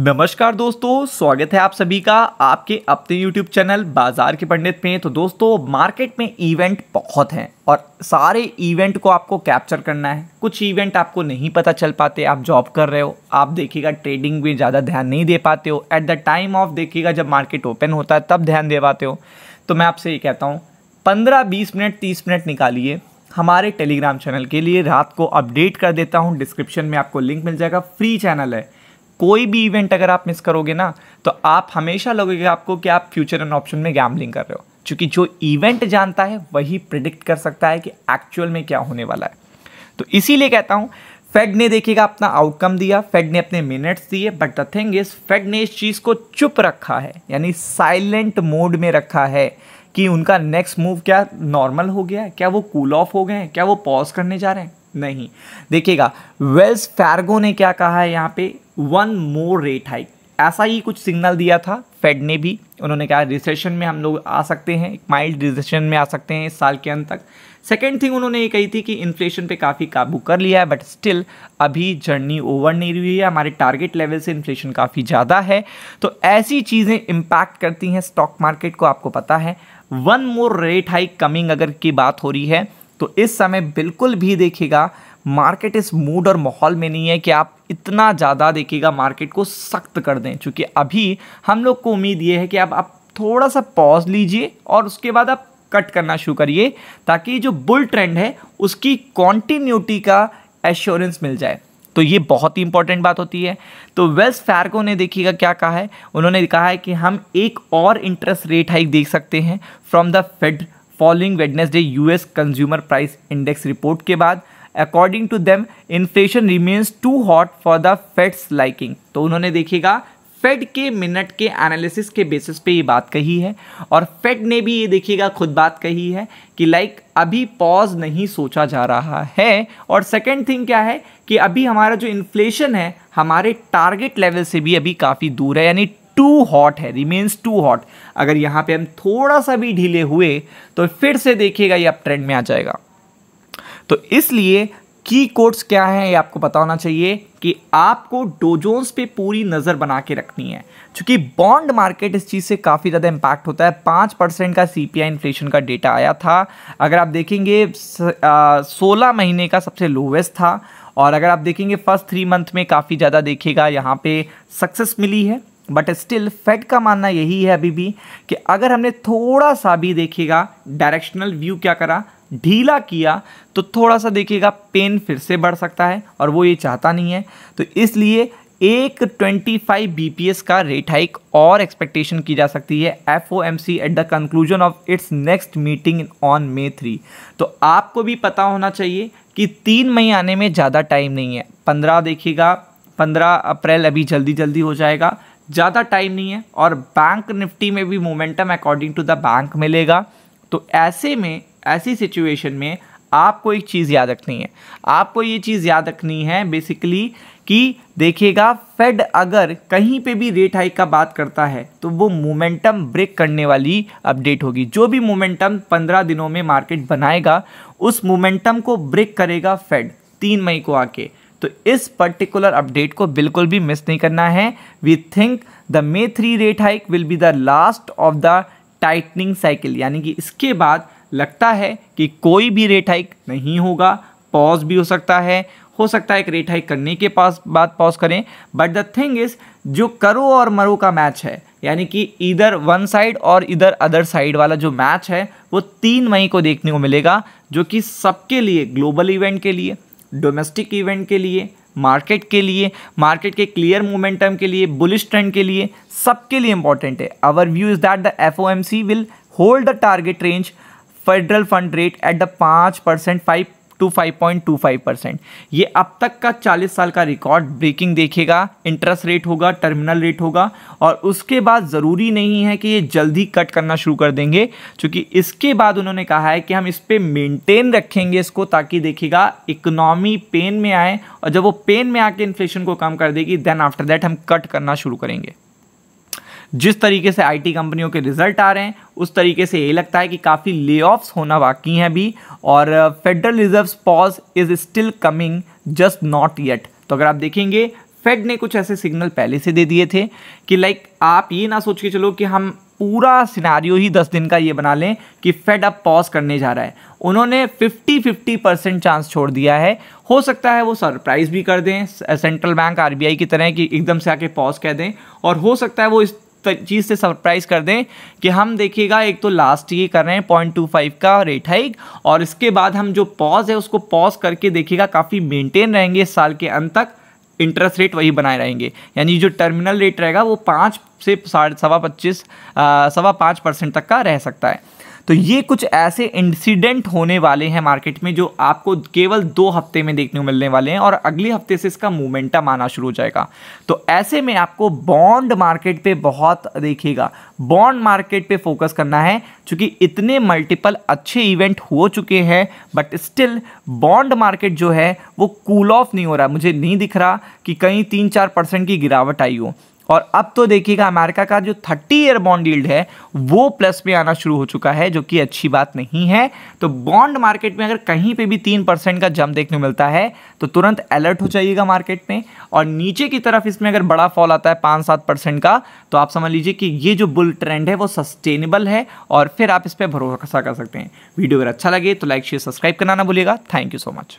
नमस्कार दोस्तों स्वागत है आप सभी का आपके अपने YouTube चैनल बाजार के पंडित में तो दोस्तों मार्केट में इवेंट बहुत हैं और सारे इवेंट को आपको कैप्चर करना है कुछ इवेंट आपको नहीं पता चल पाते आप जॉब कर रहे हो आप देखिएगा ट्रेडिंग में ज़्यादा ध्यान नहीं दे पाते हो एट द टाइम ऑफ देखिएगा जब मार्केट ओपन होता है तब ध्यान दे पाते हो तो मैं आपसे ये कहता हूँ पंद्रह बीस मिनट तीस मिनट निकालिए हमारे टेलीग्राम चैनल के लिए रात को अपडेट कर देता हूँ डिस्क्रिप्शन में आपको लिंक मिल जाएगा फ्री चैनल है कोई भी इवेंट अगर आप मिस करोगे ना तो आप हमेशा लगोगे आपको कि आप फ्यूचर एंड ऑप्शन में गैमलिंग कर रहे हो क्योंकि जो इवेंट जानता है वही प्रिडिक्ट कर सकता है कि एक्चुअल में क्या होने वाला है तो इसीलिए कहता हूं फेड ने देखिएगा अपना आउटकम दिया फेड ने अपने मिनट्स दिए but the thing is Fed ने इस चीज़ को चुप रखा है यानी साइलेंट मोड में रखा है कि उनका नेक्स्ट मूव क्या नॉर्मल हो गया है क्या वो कूल ऑफ हो गए हैं क्या वो पॉज करने जा रहे हैं नहीं देखिएगा वेल्स फैरगो ने क्या कहा है यहाँ पे वन मोर रेट हाइक ऐसा ही कुछ सिग्नल दिया था फेड ने भी उन्होंने कहा रिसेशन में हम लोग आ सकते हैं एक माइल्ड रिसेशन में आ सकते हैं इस साल के अंत तक सेकेंड थिंग उन्होंने ये कही थी कि इन्फ्लेशन पे काफ़ी काबू कर लिया है बट स्टिल अभी जर्नी ओवर नहीं हुई है हमारे टारगेट लेवल से इन्फ्लेशन काफ़ी ज़्यादा है तो ऐसी चीज़ें इम्पैक्ट करती हैं स्टॉक मार्केट को आपको पता है one more rate hike coming अगर की बात हो रही है तो इस समय बिल्कुल भी देखेगा मार्केट इस मूड और माहौल में नहीं है कि आप इतना ज़्यादा देखिएगा मार्केट को सख्त कर दें चूँकि अभी हम लोग को उम्मीद ये है कि आप आप थोड़ा सा पॉज लीजिए और उसके बाद आप कट करना शुरू करिए ताकि जो बुल ट्रेंड है उसकी कॉन्टीन्यूटी का एश्योरेंस मिल जाए तो ये बहुत ही इंपॉर्टेंट बात होती है तो वेल्स फैरको ने देखिएगा क्या कहा है उन्होंने कहा है कि हम एक और इंटरेस्ट रेट हाइक देख सकते हैं from the Fed following Wednesday US consumer price index report के बाद according to them inflation remains too hot for the Fed's liking तो उन्होंने देखिएगा फेड के मिनट के एनालिसिस के बेसिस पे ये बात कही है और फेड ने भी ये देखिएगा खुद बात कही है कि लाइक अभी पॉज नहीं सोचा जा रहा है और सेकंड थिंग क्या है कि अभी हमारा जो इन्फ्लेशन है हमारे टारगेट लेवल से भी अभी काफ़ी दूर है यानी टू हॉट है रिमेन्स टू हॉट अगर यहाँ पे हम थोड़ा सा भी ढीले हुए तो फिर से देखिएगा ये अब ट्रेंड में आ जाएगा तो इसलिए की कोड्स क्या हैं ये आपको पता होना चाहिए कि आपको डोजोन्स पे पूरी नज़र बना के रखनी है क्योंकि बॉन्ड मार्केट इस चीज़ से काफ़ी ज़्यादा इम्पैक्ट होता है पाँच परसेंट का सी इन्फ्लेशन का डेटा आया था अगर आप देखेंगे सोलह महीने का सबसे लोवेस्ट था और अगर आप देखेंगे फर्स्ट थ्री मंथ में काफ़ी ज़्यादा देखेगा यहाँ पर सक्सेस मिली है बट स्टिल फेड का मानना यही है अभी भी कि अगर हमने थोड़ा सा भी देखेगा डायरेक्शनल व्यू क्या करा ढीला किया तो थोड़ा सा देखिएगा पेन फिर से बढ़ सकता है और वो ये चाहता नहीं है तो इसलिए एक twenty five B P S का रेट हाइक और एक्सपेक्टेशन की जा सकती है F O M C at the conclusion of its next meeting on May three तो आपको भी पता होना चाहिए कि तीन मई आने में ज़्यादा टाइम नहीं है पंद्रह देखिएगा पंद्रह अप्रैल अभी जल्दी जल्दी हो जाएगा ज़्यादा टाइम नहीं है और बैंक निफ्टी में भी momentum according to the bank मिलेगा तो ऐसे में ऐसी सिचुएशन में आपको एक चीज़ याद रखनी है आपको ये चीज़ याद रखनी है बेसिकली कि देखिएगा फेड अगर कहीं पे भी रेट हाइक का बात करता है तो वो मोमेंटम ब्रेक करने वाली अपडेट होगी जो भी मोमेंटम पंद्रह दिनों में मार्केट बनाएगा उस मोमेंटम को ब्रेक करेगा फेड तीन मई को आके तो इस पर्टिकुलर अपडेट को बिल्कुल भी मिस नहीं करना है we think the May three rate hike will be the last of the tightening cycle यानी कि इसके बाद लगता है कि कोई भी रेट हाइक नहीं होगा पॉज भी हो सकता है हो सकता है एक रेट हाइक करने के पास बाद पॉज करें बट द थिंग इज़ जो करो और मरो का मैच है यानी कि इधर वन साइड और इधर अदर साइड वाला जो मैच है वो तीन मई को देखने को मिलेगा जो कि सबके लिए ग्लोबल इवेंट के लिए डोमेस्टिक इवेंट के लिए मार्केट के लिए मार्केट के क्लियर मोमेंटम के लिए बुलिश ट्रेंड के लिए सबके लिए इंपॉर्टेंट है our view is that the F will hold the target range federal fund rate at the पाँच percent five two five point two five percent ये अब तक का चालीस साल का रिकॉर्ड ब्रेकिंग देखेगा इंटरेस्ट रेट होगा टर्मिनल रेट होगा और उसके बाद ज़रूरी नहीं है कि ये जल्दी कट करना शुरू कर देंगे क्योंकि इसके बाद उन्होंने कहा है कि हम इस पर मेनटेन रखेंगे इसको ताकि देखेगा इकोनॉमी पेन में आए और जब वो पेन में आके इन्फ्लेशन को कम कर देगी देन आफ्टर दैट हम कट करना शुरू करेंगे जिस तरीके से आईटी कंपनियों के रिजल्ट आ रहे हैं उस तरीके से ये लगता है कि काफ़ी ले होना बाकी हैं अभी और federal reserve pause is still coming just not yet तो अगर आप देखेंगे फेड ने कुछ ऐसे सिग्नल पहले से दे दिए थे कि लाइक आप ये ना सोच के चलो कि हम पूरा सिनारियो ही दस दिन का ये बना लें कि फेड अब पॉज करने जा रहा है उन्होंने 50 50 परसेंट चांस छोड़ दिया है हो सकता है वो सरप्राइज़ भी कर दें सेंट्रल बैंक आरबीआई की तरह कि एकदम से आके पॉज कह दें और हो सकता है वो इस चीज़ से सरप्राइज कर दें कि हम देखिएगा एक तो लास्ट ये कर रहे हैं पॉइंट टू फाइव का रेट हाइक और इसके बाद हम जो पॉज है उसको पॉज करके देखिएगा काफ़ी मेंटेन रहेंगे इस साल के अंत तक इंटरेस्ट रेट वही बनाए रहेंगे यानी जो टर्मिनल रेट रहेगा वो पाँच से साढ़े सवा पच्चीस सवा पाँच परसेंट तक का रह सकता है तो ये कुछ ऐसे इंसिडेंट होने वाले हैं मार्केट में जो आपको केवल दो हफ्ते में देखने को मिलने वाले हैं और अगले हफ्ते से इसका मोमेंटम आना शुरू हो जाएगा तो ऐसे में आपको बॉन्ड मार्केट पे बहुत देखिएगा बॉन्ड मार्केट पे फोकस करना है क्योंकि इतने मल्टीपल अच्छे इवेंट हो चुके हैं बट स्टिल बॉन्ड मार्केट जो है वो कूल ऑफ नहीं हो रहा मुझे नहीं दिख रहा कि कहीं तीन चार परसेंट की गिरावट आई हो और अब तो देखिएगा अमेरिका का जो थर्टी ईयर बॉन्ड यील्ड है वो प्लस में आना शुरू हो चुका है जो कि अच्छी बात नहीं है तो बॉन्ड मार्केट में अगर कहीं पे भी तीन परसेंट का जम देखने को मिलता है तो तुरंत अलर्ट हो जाइएगा मार्केट में और नीचे की तरफ इसमें अगर बड़ा फॉल आता है पाँच सात परसेंट का तो आप समझ लीजिए कि ये जो बुल ट्रेंड है वो सस्टेनेबल है और फिर आप इस पर भरोसा कर सकते हैं वीडियो अगर अच्छा लगे तो लाइक शेयर सब्सक्राइब करना ना भूलिएगा थैंक यू सो मच